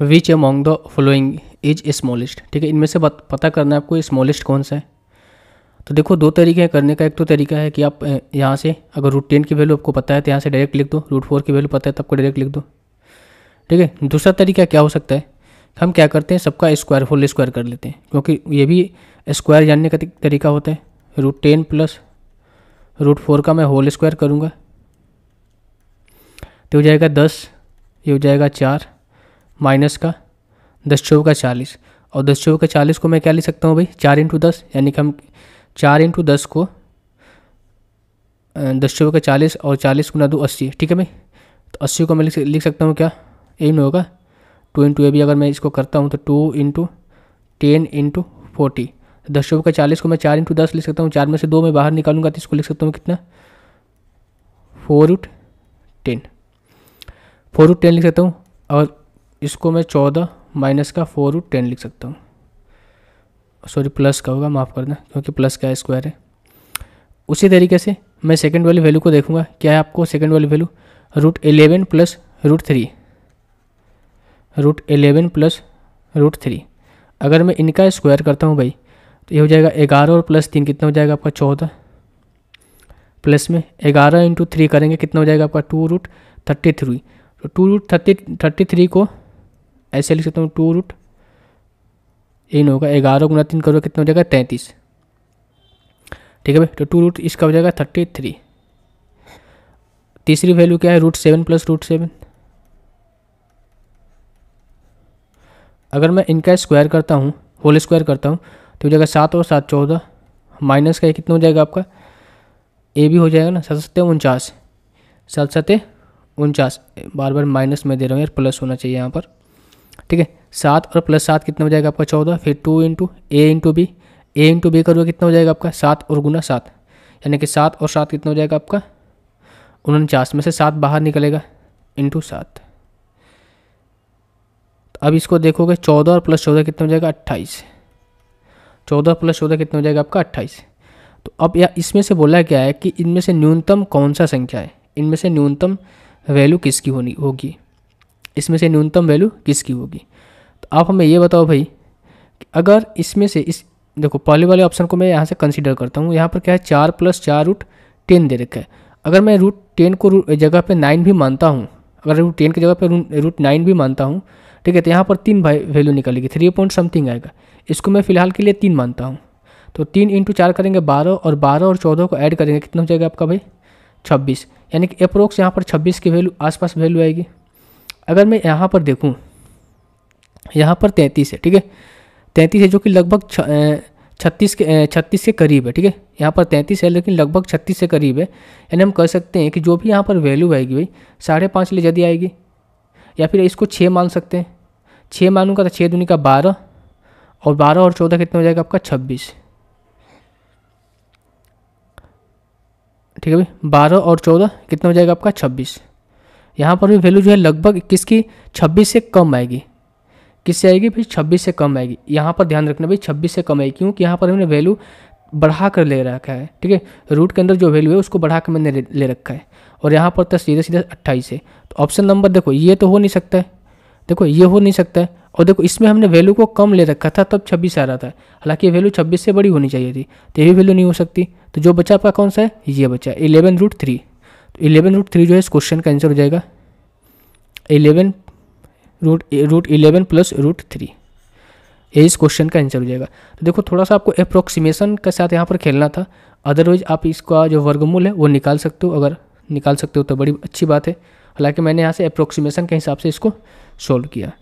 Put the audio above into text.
which among the following is smallest ठीक है इनमें से पता करना है आपको स्मॉलेस्ट कौन सा है तो देखो दो तरीके हैं करने का एक तो तरीका है कि आप यहाँ से अगर रूट टेन की वैल्यू आपको पता है तो यहाँ से डायरेक्ट लिख दो रूट फोर की वैल्यू पता है तो आपको डायरेक्ट लिख दो ठीक है दूसरा तरीका क्या हो सकता है हम क्या करते हैं सबका स्क्वायर होल स्क्वायर कर लेते हैं क्योंकि ये भी स्क्वायर जानने का तरीका होता है root ten plus root four का मैं होल स्क्वायर करूँगा तो हो जाएगा दस ये हो जाएगा चार माइनस का दस चौ का चालीस और दस चौ का चालीस को मैं क्या लिख सकता हूँ भाई चार इंटू दस यानी कि हम चार इंटू दस को दस चौ का चालीस और चालीस गुना दो अस्सी ठीक है भाई तो अस्सी को मैं लिख, लिख सकता हूँ क्या ए में होगा टू इंटू ए भी अगर मैं इसको करता हूँ तो two into ten into forty दस चौ का चालीस को मैं चार इंटू दस लिख सकता हूँ चार में से दो मैं बाहर निकालूंगा तो इसको लिख सकता हूँ कितना four root ten four root ten लिख सकता हूँ और इसको मैं चौदह माइनस का फोर रूट टेन लिख सकता हूँ सॉरी प्लस का होगा माफ़ करना क्योंकि प्लस का स्क्वायर है उसी तरीके से मैं सेकेंड वाली वैल्यू को देखूंगा क्या है आपको सेकेंड वाली value root eleven plus root three root eleven plus root three अगर मैं इनका स्क्वायर करता हूँ भाई तो ये हो जाएगा ग्यारह और प्लस तीन कितना हो जाएगा आपका चौदह प्लस में ग्यारह इंटू थ्री करेंगे कितना हो जाएगा आपका टू रूट थर्टी थ्री तो two root thirty thirty three को ऐसे लिख सकता हूँ टू रूट इन होगा ग्यारह गुना तीन करोगे कितना हो जाएगा तैंतीस ठीक है भाई तो टू रूट इसका हो जाएगा थर्टी थ्री तीसरी वैल्यू क्या है root seven plus root seven अगर मैं इनका स्क्वायर करता हूँ होल स्क्वायर करता हूँ तो हो जाएगा सात और सात चौदह माइनस का कितना हो जाएगा आपका ए भी हो जाएगा ना सात सत्य उनचास सात सत्ते उनचास बार बार माइनस में दे रहा हूँ यार प्लस होना चाहिए यहाँ पर ठीक है सात और प्लस सात कितना हो जाएगा आपका चौदह फिर two into A into B A into B करोगे कितना हो जाएगा आपका सात और गुना सात यानी कि सात और सात कितना हो जाएगा आपका उनचास में से सात बाहर निकलेगा इंटू सात तो अब इसको देखोगे चौदह और प्लस चौदह कितना हो जाएगा अट्ठाईस चौदह प्लस चौदह कितना हो जाएगा आपका अट्ठाईस तो अब या इसमें से बोला क्या है कि इनमें से न्यूनतम कौन सा संख्या है इनमें से न्यूनतम वैल्यू किसकी होनी होगी इसमें से न्यूनतम वैल्यू किसकी होगी तो आप हमें ये बताओ भाई अगर इसमें से इस देखो पहले वाले ऑप्शन को मैं यहाँ से कंसिडर करता हूँ यहाँ पर क्या है चार प्लस चार रूट टेन दे रखा है अगर मैं रूट टेन को जगह पे नाइन भी मानता हूँ अगर रूट टेन की जगह पे रूट नाइन भी मानता हूँ ठीक है तो यहाँ पर तीन वैल्यू निकलेगी थ्री पॉइंट समथिंग आएगा इसको मैं फिलहाल के लिए तीन मानता हूँ तो तीन इंटू चार करेंगे बारह और बारह और चौदह को ऐड करेंगे कितना हो जाएगा आपका भाई छब्बीस यानी कि अप्रोक्स यहाँ पर छब्बीस की वैल्यू आसपास वैल्यू आएगी अगर मैं यहाँ पर देखूँ यहाँ पर तैंतीस है ठीक है तैंतीस है जो कि लगभग छत्तीस के छत्तीस के करीब है ठीक है यहाँ पर तैंतीस है लेकिन लगभग छत्तीस से करीब है यानी हम कह सकते हैं कि जो भी यहाँ पर वैल्यू आएगी भाई साढ़े पाँच ले जदि आएगी या फिर इसको छः मान सकते हैं छः मानूंगा तो छः दूनी का बारह और बारह और चौदह कितना हो जाएगा आपका छब्बीस ठीक है भाई बारह और चौदह कितना हो जाएगा आपका छब्बीस यहाँ पर भी वैल्यू जो है लगभग इक्कीस की छब्बीस से कम आएगी किससे आएगी भाई छब्बीस से कम आएगी यहाँ पर ध्यान रखना भाई छब्बीस से कम आएगी क्योंकि यहाँ पर हमने वैल्यू बढ़ा कर ले रखा है ठीक है रूट के अंदर जो वैल्यू है उसको बढ़ा कर मैंने ले रखा है और यहाँ पर था सीधे सीधे अट्ठाईस है तो ऑप्शन नंबर देखो ये तो हो नहीं सकता है देखो ये हो नहीं सकता है और देखो इसमें हमने वैल्यू को कम ले रखा था तब छब्बीस आ रहा था हालांकि वैल्यू छब्बीस से बड़ी होनी चाहिए थी तो ये भी वैल्यू नहीं हो सकती तो जो बचा आपका कौन सा है ये बचा eleven root three eleven root three जो है इस क्वेश्चन का आंसर हो जाएगा eleven root root eleven plus root three ये इस क्वेश्चन का आंसर हो जाएगा तो देखो थोड़ा सा आपको अप्रोक्सीमेशन के साथ यहाँ पर खेलना था अदरवाइज आप इसका जो वर्गमूल है वो निकाल सकते हो अगर निकाल सकते हो तो बड़ी अच्छी बात है हालांकि मैंने यहाँ से अप्रोक्सीमेशन के हिसाब से इसको सॉल्व किया